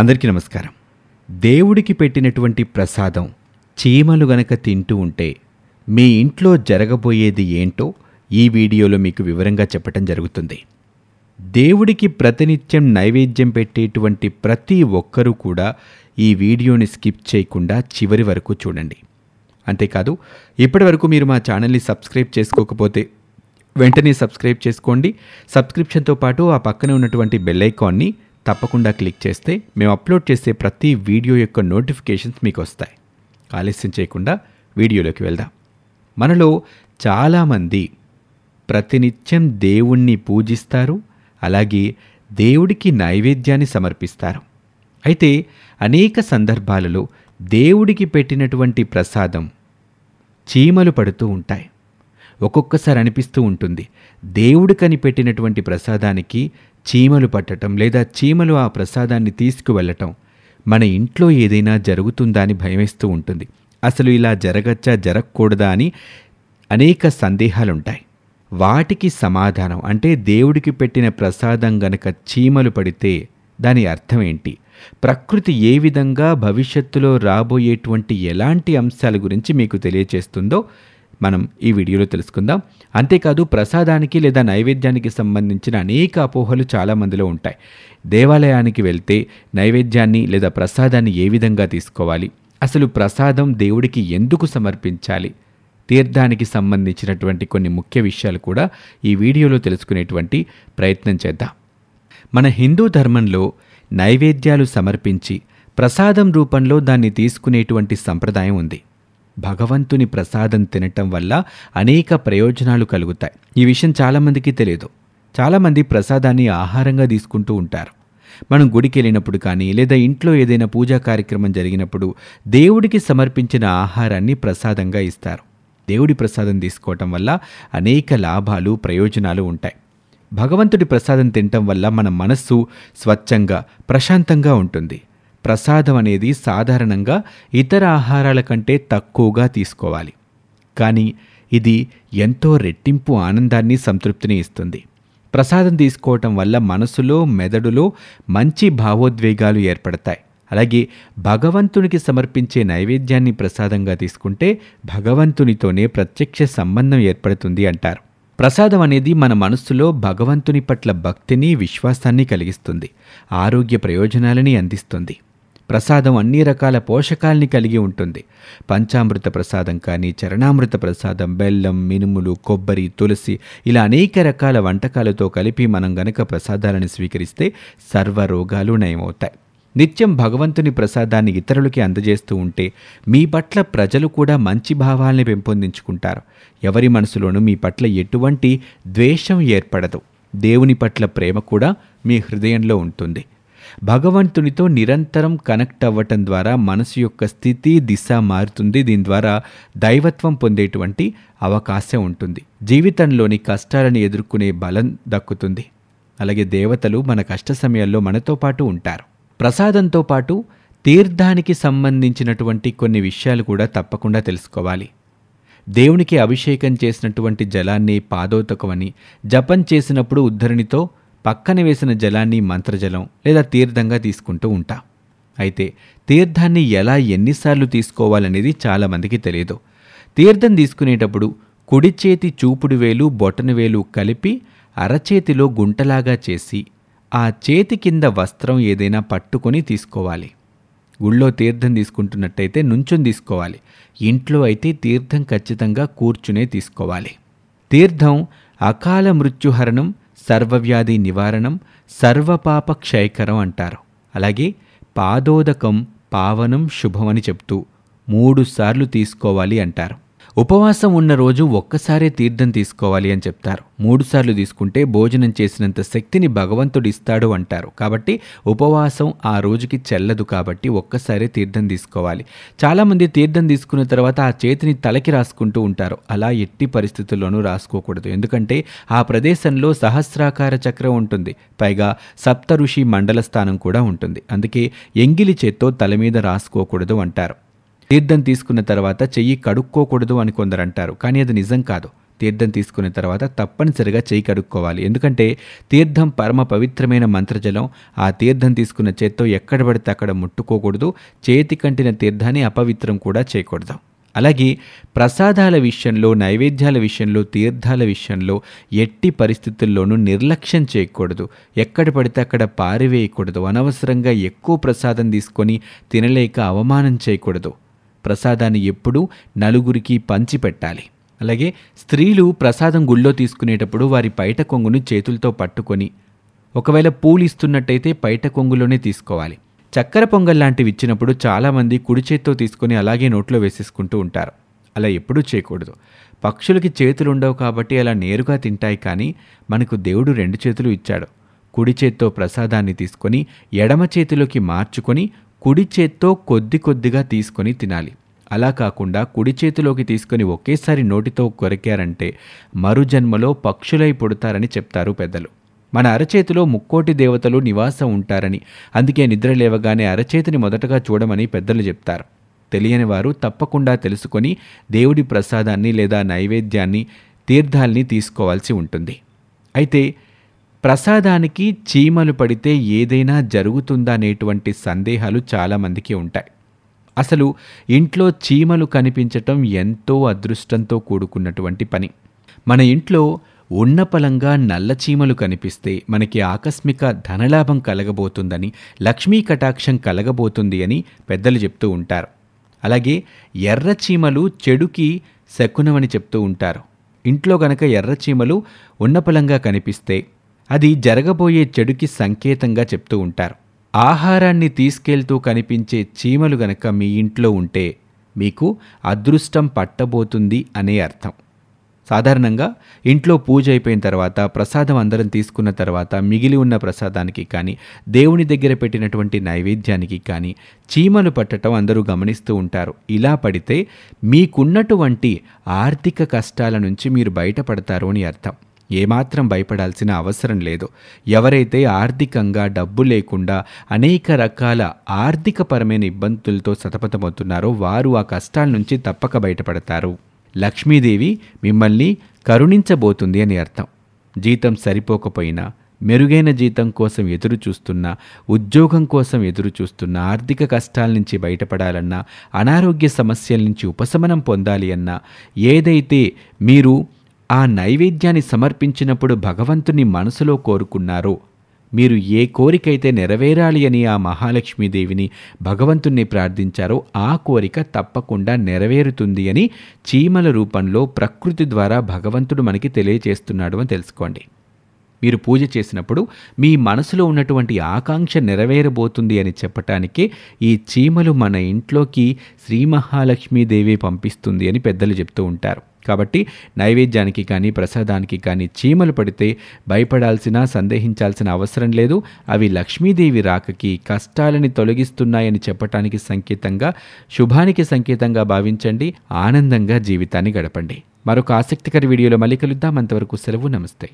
అందరికీ నమస్కారం దేవుడికి పెట్టినటువంటి ప్రసాదం చీమలు గనక తింటూ ఉంటే మీ ఇంట్లో జరగబోయేది ఏంటో ఈ వీడియోలో మీకు వివరంగా చెప్పటం జరుగుతుంది దేవుడికి ప్రతినిత్యం నైవేద్యం పెట్టేటువంటి ప్రతి ఒక్కరూ కూడా ఈ వీడియోని స్కిప్ చేయకుండా చివరి వరకు చూడండి అంతేకాదు ఇప్పటి వరకు మీరు మా ఛానల్ని సబ్స్క్రైబ్ చేసుకోకపోతే వెంటనే సబ్స్క్రైబ్ చేసుకోండి సబ్స్క్రిప్షన్తో పాటు ఆ పక్కనే ఉన్నటువంటి బెల్ ఐకాన్ని తప్పకుండా క్లిక్ చేస్తే మేము అప్లోడ్ చేసే ప్రతి వీడియో యొక్క నోటిఫికేషన్స్ మీకు వస్తాయి ఆలస్యం చేయకుండా వీడియోలోకి వెళ్దాం మనలో చాలామంది ప్రతినిత్యం దేవుణ్ణి పూజిస్తారు అలాగే దేవుడికి నైవేద్యాన్ని సమర్పిస్తారు అయితే అనేక సందర్భాలలో దేవుడికి పెట్టినటువంటి ప్రసాదం చీమలు పడుతూ ఉంటాయి ఒక్కొక్కసారి అనిపిస్తూ ఉంటుంది దేవుడు కనిపెట్టినటువంటి ప్రసాదానికి చీమలు పట్టడం లేదా చీమలు ఆ ప్రసాదాన్ని తీసుకువెళ్ళటం మన ఇంట్లో ఏదైనా జరుగుతుందా అని భయమేస్తూ ఉంటుంది అసలు ఇలా జరగచ్చా జరగకూడదా అని అనేక సందేహాలుంటాయి వాటికి సమాధానం అంటే దేవుడికి పెట్టిన ప్రసాదం గనక చీమలు పడితే దాని అర్థం ఏంటి ప్రకృతి ఏ విధంగా భవిష్యత్తులో రాబోయేటువంటి ఎలాంటి అంశాల గురించి మీకు తెలియచేస్తుందో మనం ఈ వీడియోలో తెలుసుకుందాం అంతేకాదు ప్రసాదానికి లేదా నైవేద్యానికి సంబంధించిన అనేక అపోహలు చాలామందిలో ఉంటాయి దేవాలయానికి వెళ్తే నైవేద్యాన్ని లేదా ప్రసాదాన్ని ఏ విధంగా తీసుకోవాలి అసలు ప్రసాదం దేవుడికి ఎందుకు సమర్పించాలి తీర్థానికి సంబంధించినటువంటి కొన్ని ముఖ్య విషయాలు కూడా ఈ వీడియోలో తెలుసుకునేటువంటి ప్రయత్నం చేద్దాం మన హిందూ ధర్మంలో నైవేద్యాలు సమర్పించి ప్రసాదం రూపంలో దాన్ని తీసుకునేటువంటి సంప్రదాయం ఉంది భగవంతుని ప్రసాదం తినటం వల్ల అనేక ప్రయోజనాలు కలుగుతాయి ఈ విషయం చాలామందికి తెలియదు చాలామంది ప్రసాదాన్ని ఆహారంగా తీసుకుంటూ ఉంటారు మనం గుడికి వెళ్ళినప్పుడు కానీ లేదా ఇంట్లో ఏదైనా పూజా కార్యక్రమం జరిగినప్పుడు దేవుడికి సమర్పించిన ఆహారాన్ని ప్రసాదంగా ఇస్తారు దేవుడి ప్రసాదం తీసుకోవటం వల్ల అనేక లాభాలు ప్రయోజనాలు ఉంటాయి భగవంతుడి ప్రసాదం తినటం వల్ల మన మనస్సు స్వచ్ఛంగా ప్రశాంతంగా ఉంటుంది ప్రసాదం అనేది సాధారణంగా ఇతర ఆహారాల కంటే తక్కువగా తీసుకోవాలి కానీ ఇది ఎంతో రెట్టింపు ఆనందాన్ని సంతృప్తిని ఇస్తుంది ప్రసాదం తీసుకోవటం వల్ల మనసులో మెదడులో మంచి భావోద్వేగాలు ఏర్పడతాయి అలాగే భగవంతునికి సమర్పించే నైవేద్యాన్ని ప్రసాదంగా తీసుకుంటే భగవంతునితోనే ప్రత్యక్ష సంబంధం ఏర్పడుతుంది అంటారు ప్రసాదం అనేది మన మనస్సులో భగవంతుని పట్ల భక్తిని విశ్వాసాన్ని కలిగిస్తుంది ఆరోగ్య ప్రయోజనాలని అందిస్తుంది ప్రసాదం అన్ని రకాల పోషకాల్ని కలిగి ఉంటుంది పంచామృత ప్రసాదం కానీ చరణామృత ప్రసాదం బెల్లం మినుములు కొబ్బరి తులసి ఇలా అనేక రకాల వంటకాలతో కలిపి మనం గనక ప్రసాదాలను స్వీకరిస్తే సర్వ రోగాలు నయమవుతాయి నిత్యం భగవంతుని ప్రసాదాన్ని ఇతరులకి అందజేస్తూ ఉంటే మీ పట్ల ప్రజలు కూడా మంచి భావాల్ని పెంపొందించుకుంటారు ఎవరి మనసులోనూ మీ పట్ల ఎటువంటి ద్వేషం ఏర్పడదు దేవుని పట్ల ప్రేమ కూడా మీ హృదయంలో ఉంటుంది భగవంతునితో నిరంతరం కనెక్ట్ అవ్వటం ద్వారా మనసు యొక్క స్థితి దిశ మారుతుంది దీని ద్వారా దైవత్వం పొందేటువంటి అవకాశం ఉంటుంది జీవితంలోని కష్టాలను ఎదుర్కొనే బలం దక్కుతుంది అలాగే దేవతలు మన కష్ట సమయంలో మనతో పాటు ఉంటారు ప్రసాదంతో పాటు తీర్థానికి సంబంధించినటువంటి కొన్ని విషయాలు కూడా తప్పకుండా తెలుసుకోవాలి దేవునికి అభిషేకం చేసినటువంటి జలాన్ని పాదోతకమని జపం చేసినప్పుడు ఉద్ధరణితో పక్కన వేసిన జలాన్ని మంత్రజలం లేదా తీర్థంగా తీసుకుంటూ ఉంటా అయితే తీర్థాన్ని ఎలా ఎన్నిసార్లు తీసుకోవాలనేది చాలామందికి తెలియదు తీర్థం తీసుకునేటప్పుడు కుడి చేతి చూపుడు వేలు బొటన వేలు కలిపి అరచేతిలో గుంటలాగా చేసి ఆ చేతి కింద వస్త్రం ఏదైనా పట్టుకొని తీసుకోవాలి గుళ్ళో తీర్థం తీసుకుంటున్నట్టయితే నుంచొని తీసుకోవాలి ఇంట్లో అయితే తీర్థం ఖచ్చితంగా కూర్చునే తీసుకోవాలి తీర్థం అకాల మృత్యుహరణం సర్వవ్యాధి నివారణం సర్వపాప క్షయకరం అంటారు అలాగే పాదోదకం పావనం శుభమని చెప్తూ మూడు సార్లు తీసుకోవాలి అంటారు ఉపవాసం ఉన్న రోజు ఒక్కసారే తీర్థం తీసుకోవాలి అని చెప్తారు మూడుసార్లు తీసుకుంటే భోజనం చేసినంత శక్తిని భగవంతుడు ఇస్తాడు అంటారు కాబట్టి ఉపవాసం ఆ రోజుకి చెల్లదు కాబట్టి ఒక్కసారే తీర్థం తీసుకోవాలి చాలామంది తీర్థం తీసుకున్న తర్వాత ఆ చేతిని తలకి రాసుకుంటూ ఉంటారు అలా ఎట్టి పరిస్థితుల్లోనూ రాసుకోకూడదు ఎందుకంటే ఆ ప్రదేశంలో సహస్రాకార చక్రం ఉంటుంది పైగా సప్త ఋషి మండల స్థానం కూడా ఉంటుంది అందుకే ఎంగిలి చేత్తో తల మీద రాసుకోకూడదు అంటారు తీర్థం తీసుకున్న తర్వాత చెయ్యి కడుక్కోకూడదు అని కొందరు అంటారు కానీ అది నిజం కాదు తీర్థం తీసుకున్న తర్వాత తప్పనిసరిగా చేయి కడుక్కోవాలి ఎందుకంటే తీర్థం పరమ పవిత్రమైన మంత్రజలం ఆ తీర్థం తీసుకున్న చేత్తో ఎక్కడ పడితే అక్కడ ముట్టుకోకూడదు చేతి కంటిన తీర్థాన్ని అపవిత్రం కూడా చేయకూడదు అలాగే ప్రసాదాల విషయంలో నైవేద్యాల విషయంలో తీర్థాల విషయంలో ఎట్టి పరిస్థితుల్లోనూ నిర్లక్ష్యం చేయకూడదు ఎక్కడ పడితే అక్కడ పారివేయకూడదు అనవసరంగా ఎక్కువ ప్రసాదం తీసుకొని తినలేక అవమానం చేయకూడదు ప్రసాదాన్ని ఎప్పుడూ నలుగురికి పంచిపెట్టాలి అలాగే స్త్రీలు ప్రసాదం గుళ్ళో తీసుకునేటప్పుడు వారి పైట కొంగును చేతులతో పట్టుకొని ఒకవేళ పూలు ఇస్తున్నట్టయితే పైట కొంగులోనే తీసుకోవాలి చక్కెర పొంగల్ లాంటివి ఇచ్చినప్పుడు చాలామంది కుడి చేత్తో తీసుకొని అలాగే నోట్లో వేసేసుకుంటూ ఉంటారు అలా ఎప్పుడూ చేయకూడదు పక్షులకి చేతులు ఉండవు కాబట్టి అలా నేరుగా తింటాయి కానీ మనకు దేవుడు రెండు చేతులు ఇచ్చాడు కుడి చేత్తో ప్రసాదాన్ని తీసుకొని ఎడమ చేతిలోకి మార్చుకొని కుడి చేత్తో కొద్ది కొద్దిగా తీసుకొని తినాలి అలా కాకుండా కుడి చేతిలోకి తీసుకొని ఒకేసారి నోటితో కొరికారంటే మరుజన్మలో పక్షులై పుడతారని చెప్తారు పెద్దలు మన అరచేతిలో ముక్కోటి దేవతలు నివాసం ఉంటారని అందుకే నిద్ర లేవగానే అరచేతిని మొదటగా చూడమని పెద్దలు చెప్తారు తెలియని వారు తప్పకుండా తెలుసుకొని దేవుడి ప్రసాదాన్ని లేదా నైవేద్యాన్ని తీర్థాల్ని తీసుకోవాల్సి ఉంటుంది అయితే ప్రసాదానికి చీమలు పడితే ఏదైనా జరుగుతుందనేటువంటి సందేహాలు చాలామందికి ఉంటాయి అసలు ఇంట్లో చీమలు కనిపించటం ఎంతో అదృష్టంతో కూడుకున్నటువంటి పని మన ఇంట్లో ఉన్న పలంగా నల్ల చీమలు కనిపిస్తే మనకి ఆకస్మిక ధనలాభం కలగబోతుందని లక్ష్మీ కటాక్షం కలగబోతుంది అని పెద్దలు చెప్తూ ఉంటారు అలాగే ఎర్ర చీమలు చెడుకి శకునమని చెప్తూ ఉంటారు ఇంట్లో గనక ఎర్ర చీమలు ఉన్నపలంగా కనిపిస్తే అది జరగబోయే చెడుకి సంకేతంగా చెప్తూ ఉంటారు ఆహారాన్ని తీసుకెళ్తూ కనిపించే చీమలు గనక మీ ఇంట్లో ఉంటే మీకు అదృష్టం పట్టబోతుంది అనే అర్థం సాధారణంగా ఇంట్లో పూజ అయిపోయిన తర్వాత ప్రసాదం అందరం తీసుకున్న తర్వాత మిగిలి ఉన్న ప్రసాదానికి కానీ దేవుని దగ్గర పెట్టినటువంటి నైవేద్యానికి కానీ చీమలు పట్టడం అందరూ గమనిస్తూ ఉంటారు ఇలా పడితే మీకున్నటువంటి ఆర్థిక కష్టాల నుంచి మీరు బయటపడతారు అని అర్థం ఏమాత్రం భయపడాల్సిన అవసరం లేదు ఎవరైతే ఆర్థికంగా డబ్బు లేకుండా అనేక రకాల ఆర్థికపరమైన ఇబ్బందులతో సతపతమవుతున్నారో వారు ఆ కష్టాల నుంచి తప్పక బయటపడతారు లక్ష్మీదేవి మిమ్మల్ని కరుణించబోతుంది అని అర్థం జీతం సరిపోకపోయినా మెరుగైన జీతం కోసం ఎదురు చూస్తున్నా ఉద్యోగం కోసం ఎదురు చూస్తున్న ఆర్థిక కష్టాల నుంచి బయటపడాలన్నా అనారోగ్య సమస్యల నుంచి ఉపశమనం పొందాలి అన్నా ఏదైతే మీరు ఆ నైవేద్యాన్ని సమర్పించినప్పుడు భగవంతుని మనసులో కోరుకున్నారో మీరు ఏ కోరికైతే నెరవేరాలి అని ఆ మహాలక్ష్మీదేవిని భగవంతుణ్ణి ప్రార్థించారో ఆ కోరిక తప్పకుండా నెరవేరుతుంది అని చీమల రూపంలో ప్రకృతి ద్వారా భగవంతుడు మనకి తెలియచేస్తున్నాడు అని తెలుసుకోండి మీరు పూజ చేసినప్పుడు మీ మనసులో ఉన్నటువంటి ఆకాంక్ష నెరవేరబోతుంది అని చెప్పటానికే ఈ చీమలు మన ఇంట్లోకి శ్రీ మహాలక్ష్మీదేవి పంపిస్తుంది అని పెద్దలు చెప్తూ ఉంటారు కాబట్టి నైవేద్యానికి కానీ ప్రసాదానికి కానీ చీమలు పడితే భయపడాల్సిన సందేహించాల్సిన అవసరం లేదు అవి లక్ష్మీదేవి రాకకి కష్టాలని తొలగిస్తున్నాయని చెప్పటానికి సంకేతంగా శుభానికి సంకేతంగా భావించండి ఆనందంగా జీవితాన్ని గడపండి మరొక ఆసక్తికర వీడియోలో మళ్ళీ కలుద్దాం అంతవరకు సెలవు నమస్తే